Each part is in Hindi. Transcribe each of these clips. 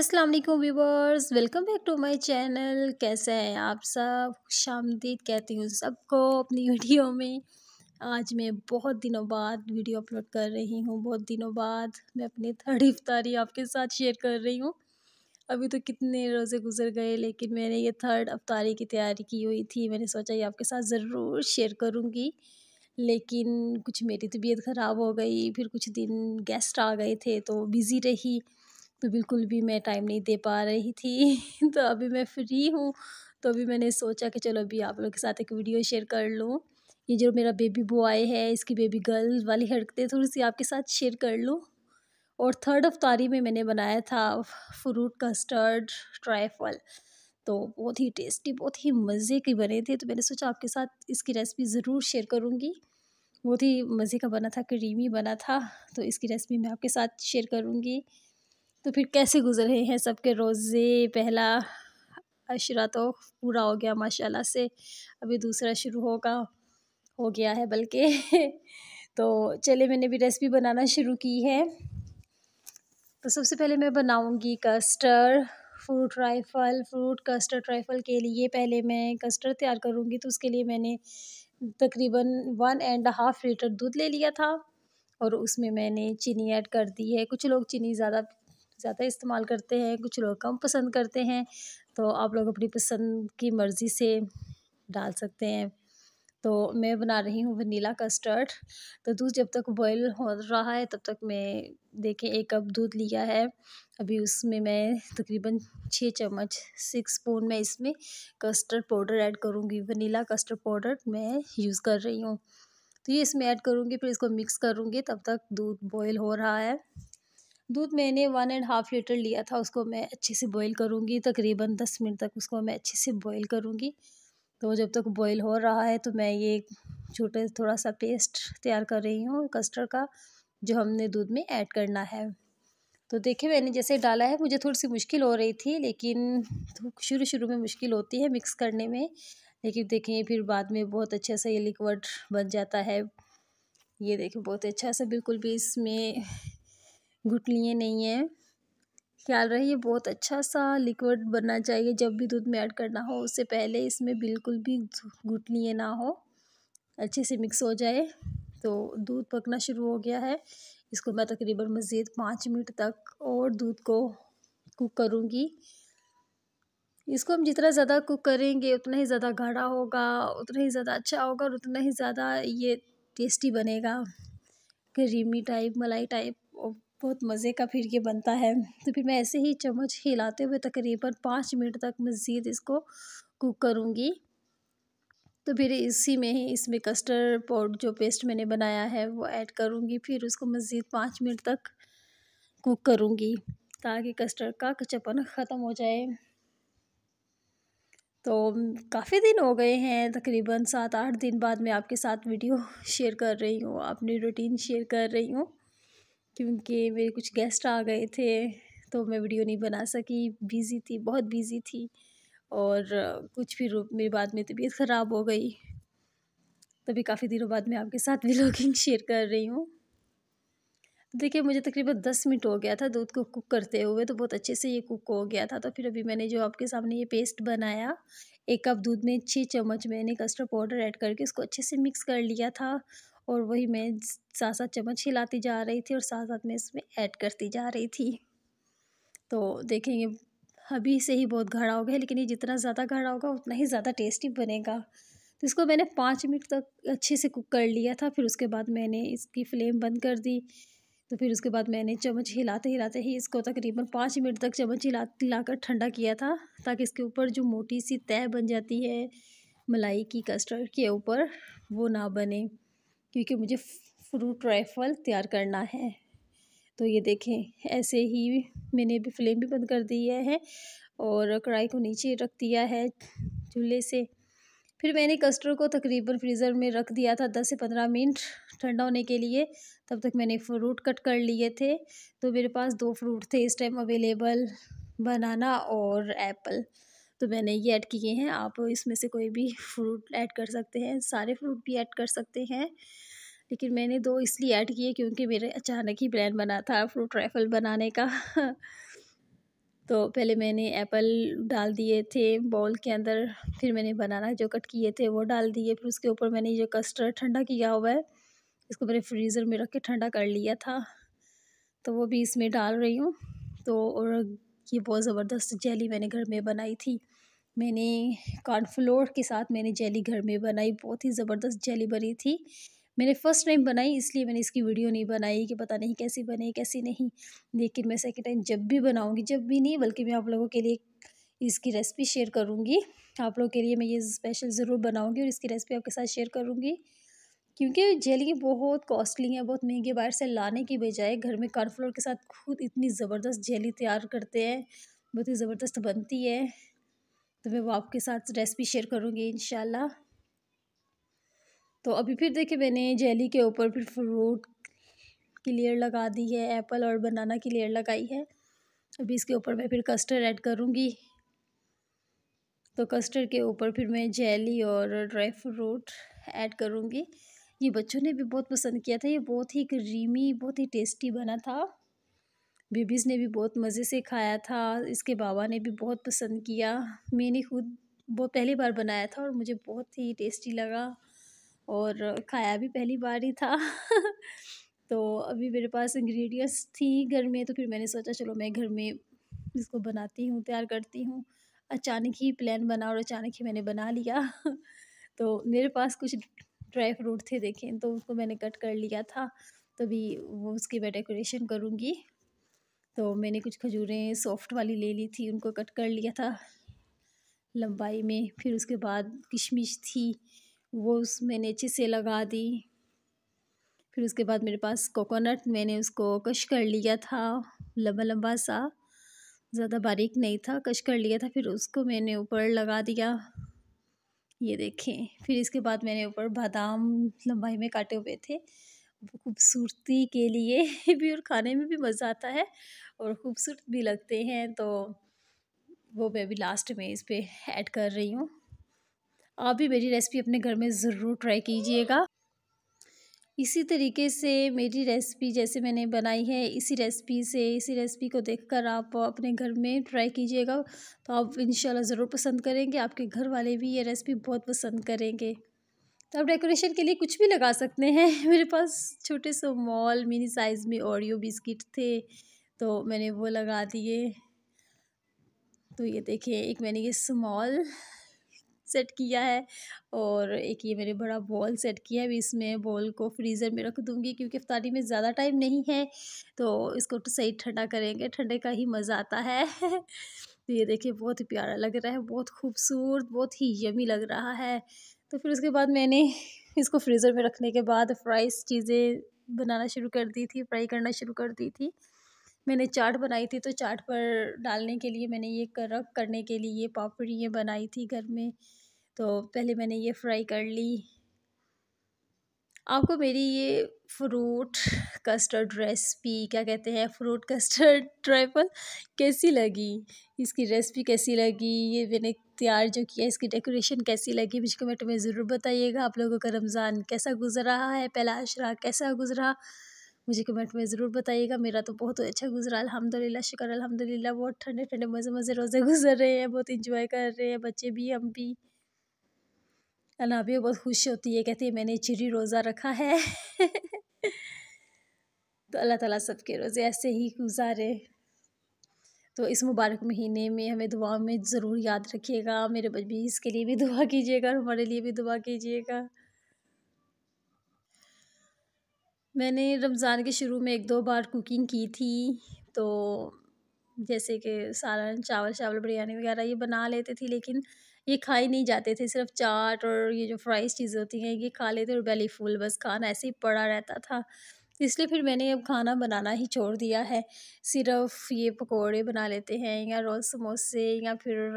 अस्सलाम वालेकुम viewers welcome back to my channel कैसे हैं आप सब खुश आमदीद कहती हूँ सबको अपनी वीडियो में आज मैं बहुत दिनों बाद वीडियो अपलोड कर रही हूँ बहुत दिनों बाद मैं अपनी थर्ड इफ्तारी आपके साथ शेयर कर रही हूँ अभी तो कितने रोज़े गुजर गए लेकिन मैंने ये थर्ड अफ्तारी की तैयारी की हुई थी मैंने सोचा ये आपके साथ ज़रूर शेयर करूँगी लेकिन कुछ मेरी तबीयत ख़राब हो गई फिर कुछ दिन गेस्ट आ गए थे तो बिज़ी रही तो बिल्कुल भी मैं टाइम नहीं दे पा रही थी तो अभी मैं फ्री हूँ तो अभी मैंने सोचा कि चलो अभी आप लोग के साथ एक वीडियो शेयर कर लूँ ये जो मेरा बेबी बॉय है इसकी बेबी गर्ल वाली हरकतें थोड़ी सी आपके साथ शेयर कर लूँ और थर्ड अफ्तारी में मैंने बनाया था फ्रूट कस्टर्ड ट्राइफल तो बहुत ही टेस्टी बहुत ही मज़े के बने थे तो मैंने सोचा आपके साथ इसकी रेसिपी ज़रूर शेयर करूँगी बहुत ही मज़े का बना था क्रीमी बना था तो इसकी रेसिपी मैं आपके साथ शेयर करूँगी तो फिर कैसे गुजर रहे हैं सबके रोज़े पहला अशरा तो पूरा हो गया माशाल्लाह से अभी दूसरा शुरू होगा हो गया है बल्कि तो चले मैंने भी रेसिपी बनाना शुरू की है तो सबसे पहले मैं बनाऊंगी custard fruit rifle fruit custard trifle के लिए पहले मैं कस्टर्ड तैयार करूँगी तो उसके लिए मैंने तकरीबन वन एंड हाफ़ लीटर दूध ले लिया था और उसमें मैंने चीनी ऐड कर दी है कुछ लोग चीनी ज़्यादा ज़्यादा इस्तेमाल करते हैं कुछ लोग कम पसंद करते हैं तो आप लोग अपनी पसंद की मर्ज़ी से डाल सकते हैं तो मैं बना रही हूँ वनीला कस्टर्ड तो दूध जब तक बॉयल हो रहा है तब तक मैं देखें एक कप दूध लिया है अभी उसमें मैं तकरीबन छः चम्मच सिक्स स्पून मैं इसमें कस्टर्ड पाउडर ऐड करूँगी वनीला कस्टर्ड पाउडर मैं यूज़ कर रही हूँ तो ये इसमें ऐड करूँगी फिर इसको मिक्स करूँगी तब तक दूध बॉयल हो रहा है दूध मैंने वन एंड हाफ़ लीटर लिया था उसको मैं अच्छे से बॉईल करूँगी तकरीबन दस मिनट तक उसको मैं अच्छे से बॉईल करूँगी तो जब तक बॉईल हो रहा है तो मैं ये छोटे थोड़ा सा पेस्ट तैयार कर रही हूँ कस्टर्ड का जो हमने दूध में ऐड करना है तो देखिए मैंने जैसे डाला है मुझे थोड़ी सी मुश्किल हो रही थी लेकिन तो शुरू शुरू में मुश्किल होती है मिक्स करने में लेकिन देखिए फिर बाद में बहुत अच्छा सा ये लिक्वड बन जाता है ये देखिए बहुत अच्छा सा बिल्कुल भी इसमें गुठलियाँ नहीं हैं ख्याल रहे ये बहुत अच्छा सा लिक्विड बनना चाहिए जब भी दूध में ऐड करना हो उससे पहले इसमें बिल्कुल भी घुटलिए ना हो अच्छे से मिक्स हो जाए तो दूध पकना शुरू हो गया है इसको मैं तकरीबन मज़ीद पाँच मिनट तक और दूध को कुक करूँगी इसको हम जितना ज़्यादा कुक करेंगे उतना ही ज़्यादा गाढ़ा होगा उतना ही ज़्यादा अच्छा होगा और उतना ही ज़्यादा ये टेस्टी बनेगा क्रीमी टाइप मलाई टाइप बहुत मज़े का फिर ये बनता है तो फिर मैं ऐसे ही चम्मच हिलाते हुए तकरीबन पाँच मिनट तक मज़ीद इसको कुक करूँगी तो फिर इसी में ही इसमें कस्टर्ड पाउडर जो पेस्ट मैंने बनाया है वो ऐड करूँगी फिर उसको मज़ीद पाँच मिनट तक कुक करूँगी ताकि कस्टर्ड का कचपन ख़त्म हो जाए तो काफ़ी दिन हो गए हैं तकरीबन सात आठ दिन बाद मैं आपके साथ वीडियो शेयर कर रही हूँ अपनी रूटीन शेयर कर रही हूँ क्योंकि मेरे कुछ गेस्ट आ गए थे तो मैं वीडियो नहीं बना सकी बिज़ी थी बहुत बिज़ी थी और कुछ फिर मेरे बाद में तबीयत ख़राब हो गई तभी काफ़ी दिनों बाद मैं आपके साथ व्लॉगिंग शेयर कर रही हूँ देखिए मुझे तकरीबन दस मिनट हो गया था दूध को कुक करते हुए तो बहुत अच्छे से ये कुक हो गया था तो फिर अभी मैंने जो आपके सामने ये पेस्ट बनाया एक कप दूध में छः चम्मच मैंने कस्टर्ड पाउडर ऐड करके उसको अच्छे से मिक्स कर लिया था और वही मैं साथ साथ चम्मच हिलाती जा रही थी और साथ साथ मैं इसमें ऐड करती जा रही थी तो देखेंगे अभी से ही बहुत गाढ़ा हो गया लेकिन ये जितना ज़्यादा गाढ़ा होगा उतना ही ज़्यादा टेस्टी बनेगा तो इसको मैंने पाँच मिनट तक अच्छे से कुक कर लिया था फिर उसके बाद मैंने इसकी फ्लेम बंद कर दी तो फिर उसके बाद मैंने चम्मच हिलाते हिलाते ही इसको तकरीबन पाँच मिनट तक चम्मच हिला हिलाकर ठंडा किया था ताकि इसके ऊपर जो मोटी सी तय बन जाती है मलाई की कस्टर्ड के ऊपर वो ना बने क्योंकि मुझे फ्रूट राइफल तैयार करना है तो ये देखें ऐसे ही मैंने भी फ्लेम भी बंद कर दिया है और कढ़ाई को नीचे रख दिया है चूल्हे से फिर मैंने कस्टर्ड को तकरीबन फ्रीज़र में रख दिया था दस से पंद्रह मिनट ठंडा होने के लिए तब तक मैंने फ्रूट कट कर लिए थे तो मेरे पास दो फ्रूट थे इस टाइम अवेलेबल बनाना और एप्पल तो मैंने ये ऐड किए हैं आप इसमें से कोई भी फ्रूट ऐड कर सकते हैं सारे फ्रूट भी ऐड कर सकते हैं लेकिन मैंने दो इसलिए ऐड किए क्योंकि मेरे अचानक ही प्लान बना था फ्रूट राइफल बनाने का तो पहले मैंने एप्पल डाल दिए थे बॉल के अंदर फिर मैंने बनाना जो कट किए थे वो डाल दिए फिर उसके ऊपर मैंने जो कस्टर्ड ठंडा किया हुआ है इसको मैंने फ्रीज़र में रख के ठंडा कर लिया था तो वो भी इसमें डाल रही हूँ तो और ये बहुत ज़बरदस्त जेली मैंने घर में बनाई थी मैंने कॉर्नफ्लोर के साथ मैंने जेली घर में बनाई बहुत ही ज़बरदस्त जेली बनी थी मैंने फ़र्स्ट टाइम बनाई इसलिए मैंने इसकी वीडियो नहीं बनाई कि पता नहीं कैसी बने कैसी नहीं लेकिन मैं सेकेंड टाइम जब भी बनाऊँगी जब भी नहीं बल्कि मैं आप लोगों के लिए इसकी रेसिपी शेयर करूँगी आप लोगों के लिए मैं ये स्पेशल ज़रूर बनाऊँगी और इसकी रेसिपी आपके साथ शेयर करूँगी क्योंकि जेली बहुत कॉस्टली है बहुत महंगे बाहर से लाने की बजाय घर में कॉर्नफ्लोर के साथ खुद इतनी ज़बरदस्त जेली तैयार करते हैं बहुत ही ज़बरदस्त बनती है तो मैं वो आपके साथ रेसिपी शेयर करूँगी इन तो अभी फिर देखिए मैंने जेली के ऊपर फिर फ्रूट की लेयर लगा दी है एप्पल और बनाना की लेयर लगाई है अभी इसके ऊपर मैं फिर कस्टर्ड ऐड करूँगी तो कस्टर्ड के ऊपर फिर मैं जेली और ड्राई फ्रूट ऐड करूँगी ये बच्चों ने भी बहुत पसंद किया था ये बहुत ही क्रीमी बहुत ही टेस्टी बना था बेबीज़ ने भी बहुत मज़े से खाया था इसके बाबा ने भी बहुत पसंद किया मैंने खुद बहुत पहली बार बनाया था और मुझे बहुत ही टेस्टी लगा और खाया भी पहली बार ही था तो अभी मेरे पास इंग्रेडिएंट्स थी घर में तो फिर मैंने सोचा चलो मैं घर में इसको बनाती हूँ तैयार करती हूँ अचानक ही प्लान बना और अचानक ही मैंने बना लिया तो मेरे पास कुछ ड्राई फ्रूट थे देखें तो उसको मैंने कट कर लिया था तो वो उसकी मैं डेकोरेशन करूँगी तो मैंने कुछ खजूरें सॉफ्ट वाली ले ली थी उनको कट कर लिया था लंबाई में फिर उसके बाद किशमिश थी वो उस मैंने अच्छे से लगा दी फिर उसके बाद मेरे पास कोकोनट मैंने उसको कश कर लिया था लम्बा लम्बा सा ज़्यादा बारीक नहीं था कश कर लिया था फिर उसको मैंने ऊपर लगा दिया ये देखें फिर इसके बाद मैंने ऊपर बादाम लंबाई में काटे हुए थे खूबसूरती के लिए भी और खाने में भी मज़ा आता है और ख़ूबसूरत भी लगते हैं तो वो मैं भी लास्ट में इस पर ऐड कर रही हूँ आप भी मेरी रेसिपी अपने घर में ज़रूर ट्राई कीजिएगा इसी तरीके से मेरी रेसिपी जैसे मैंने बनाई है इसी रेसिपी से इसी रेसिपी को देखकर आप अपने घर में ट्राई कीजिएगा तो आप इन ज़रूर पसंद करेंगे आपके घर वाले भी ये रेसिपी बहुत पसंद करेंगे तो आप डेकोरेशन के लिए कुछ भी लगा सकते हैं मेरे पास छोटे से मॉल मिनी साइज़ में ओरियो बिस्किट थे तो मैंने वो लगा दिए तो ये देखें एक मैंने ये स्मॉल सेट किया है और एक ये मैंने बड़ा बॉल सेट किया है अभी इसमें बॉल को फ्रीज़र में रख दूँगी क्योंकि अफ्तारी में ज़्यादा टाइम नहीं है तो इसको तो सही ठंडा करेंगे ठंडे का ही मज़ा आता है तो ये देखिए बहुत ही प्यारा लग रहा है बहुत खूबसूरत बहुत ही यमी लग रहा है तो फिर उसके बाद मैंने इसको फ्रीज़र में रखने के बाद फ्राइज चीज़ें बनाना शुरू कर दी थी फ्राई करना शुरू कर दी थी मैंने चाट बनाई थी तो चाट पर डालने के लिए मैंने ये कर रख करने के लिए ये पापड़ी ये बनाई थी घर में तो पहले मैंने ये फ्राई कर ली आपको मेरी ये फ्रूट कस्टर्ड रेसिपी क्या कहते हैं फ्रूट कस्टर्ड ट्राइपल कैसी लगी इसकी रेसिपी कैसी लगी ये मैंने तैयार जो किया इसकी डेकोरेशन कैसी लगी मुझे कमेंट में ज़रूर बताइएगा आप लोगों का रमज़ान कैसा गुजरा है पहला अशरा कैसा गुजरा मुझे कमेंट में ज़रूर बताइएगा मेरा तो बहुत अच्छा गुजरा अलहमदिल्ला शुक्र अलहमदिल्ला बहुत ठंडे ठंडे मज़े मज़े रोज़े गुजर रहे हैं बहुत इंजॉय कर रहे हैं बच्चे भी हम भी भी बहुत खुश होती है कहती है मैंने चिरी रोज़ा रखा है तो अल्लाह ताला सबके रोज़े ऐसे ही गुजारे तो इस मुबारक महीने में हमें दुआ में ज़रूर याद रखिएगा मेरे बजबी इसके लिए भी दुआ कीजिएगा और हमारे लिए भी दुआ कीजिएगा मैंने रमज़ान के शुरू में एक दो बार कुकिंग की थी तो जैसे कि सालन चावल चावल बिरयानी वगैरह ये बना लेते थे लेकिन ये खा ही नहीं जाते थे सिर्फ चाट और ये जो फ्राइज़ चीज़ें होती हैं ये खा लेते और बेली फूल बस खाना ऐसे ही पड़ा रहता था इसलिए फिर मैंने अब खाना बनाना ही छोड़ दिया है सिर्फ ये पकोड़े बना लेते हैं या रोल समोसे या फिर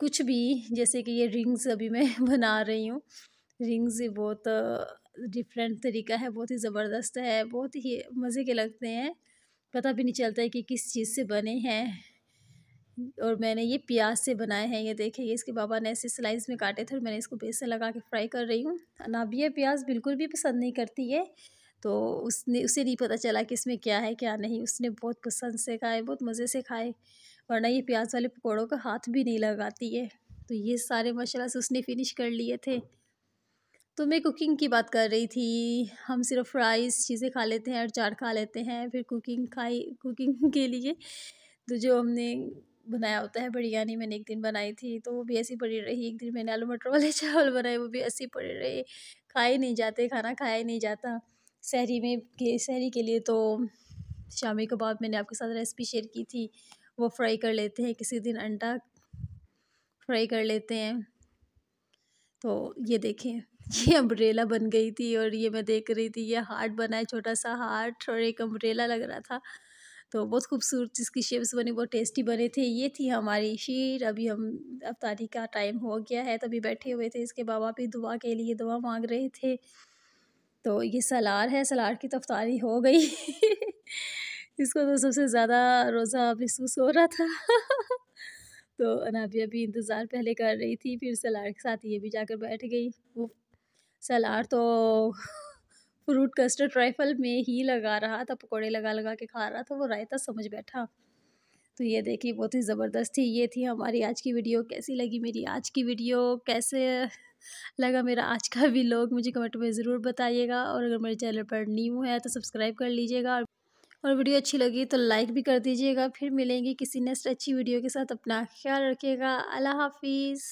कुछ भी जैसे कि ये रिंग्स अभी मैं बना रही हूँ रिंग्स बहुत डिफरेंट तरीका है बहुत ही ज़बरदस्त है बहुत ही मज़े के लगते हैं पता भी नहीं चलता है कि किस चीज़ से बने हैं और मैंने ये प्याज से बनाए हैं ये देखिए ये इसके बाबा ने ऐसे स्लाइस में काटे थे और मैंने इसको बेसन लगा के फ्राई कर रही हूँ अनाबिया प्याज बिल्कुल भी पसंद नहीं करती है तो उसने उसे नहीं पता चला कि इसमें क्या है क्या नहीं उसने बहुत पसंद से खाए बहुत मज़े से खाए वरना ये प्याज वाले पकौड़ों का हाथ भी नहीं लगाती है तो ये सारे मसाला से उसने फिनिश कर लिए थे तो मैं कुकिंग की बात कर रही थी हम सिर्फ राइस चीज़ें खा लेते हैं और चाट खा लेते हैं फिर कुकिंग खाई कुकिंग के लिए तो जो हमने बनाया होता है बिरयानी मैंने एक दिन बनाई थी तो वो भी ऐसी पड़ी रही एक दिन मैंने आलू मटर वाले चावल बनाए वो भी ऐसी पड़े रहे खाए नहीं जाते खाना खाया नहीं जाता शहरी में के शहरी के लिए तो शामी कबाब मैंने आपके साथ रेसिपी शेयर की थी वो फ्राई कर लेते हैं किसी दिन अंडा फ्राई कर लेते हैं तो ये देखें ये अम्ब्रेला बन गई थी और ये मैं देख रही थी ये हार्ट बना है छोटा सा हार्ट और एक अम्ब्रेला लग रहा था तो बहुत खूबसूरत इसकी शेप्स बनी बहुत टेस्टी बने थे ये थी हमारी शीर अभी हम अफ्तारी का टाइम हो गया है तभी बैठे हुए थे इसके बाबा भी दुआ के लिए दुआ मांग रहे थे तो ये सलार है सलार की तो अफ्तारी हो गई इसको तो सबसे ज़्यादा रोज़ा महसूस हो रहा था तो अनाबिया भी इंतज़ार पहले कर रही थी फिर सलार के साथ ये भी जाकर बैठ गई वो सलार तो फ्रूट कस्टर्ड ट्राइफल में ही लगा रहा था पकोड़े लगा लगा के खा रहा था वो रायता समझ बैठा तो ये देखिए बहुत ही ज़बरदस्त थी ये थी हमारी आज की वीडियो कैसी लगी मेरी आज की वीडियो कैसे लगा मेरा आज का भी लोग मुझे कमेंट में ज़रूर बताइएगा और अगर मेरे चैनल पर न्यू है तो सब्सक्राइब कर लीजिएगा और वीडियो अच्छी लगी तो लाइक भी कर दीजिएगा फिर मिलेंगे किसी नेक्स्ट अच्छी वीडियो के साथ अपना ख्याल रखिएगा अल्लाह हाफिज़